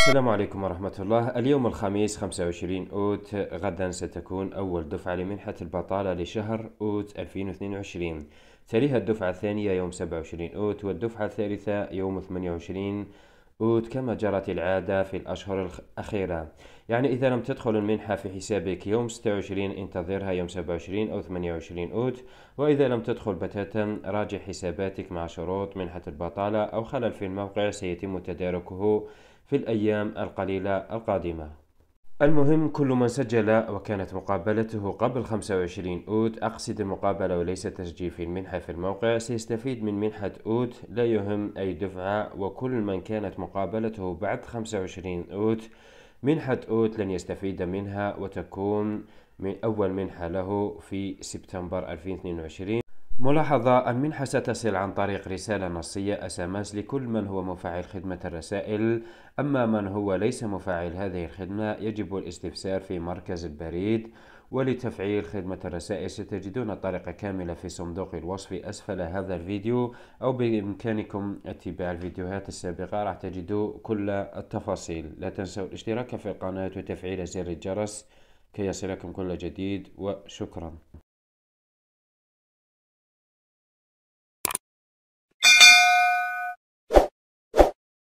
السلام عليكم ورحمة الله اليوم الخميس 25 أوت غدا ستكون أول دفعة لمنحة البطالة لشهر أوت 2022 تليها الدفعة الثانية يوم 27 أوت والدفعة الثالثة يوم 28 أوت أوت كما جرت العادة في الأشهر الأخيرة يعني إذا لم تدخل المنحة في حسابك يوم 26 انتظرها يوم 27 أو 28 أوت وإذا لم تدخل بتاتا راجع حساباتك مع شروط منحة البطالة أو خلل في الموقع سيتم تداركه في الأيام القليلة القادمة المهم كل من سجل وكانت مقابلته قبل 25 أوت أقصد المقابلة وليس تسجيل في المنحة في الموقع سيستفيد من منحة أوت لا يهم أي دفعة وكل من كانت مقابلته بعد 25 أوت منحة أوت لن يستفيد منها وتكون من أول منحة له في سبتمبر 2022 ملاحظة المنحة ستصل عن طريق رسالة نصية اس لكل من هو مفعل خدمة الرسائل أما من هو ليس مفعل هذه الخدمة يجب الاستفسار في مركز البريد ولتفعيل خدمة الرسائل ستجدون الطريقة كاملة في صندوق الوصف أسفل هذا الفيديو أو بإمكانكم اتباع الفيديوهات السابقة راح تجدوا كل التفاصيل لا تنسوا الاشتراك في القناة وتفعيل زر الجرس كي يصلكم كل جديد وشكرا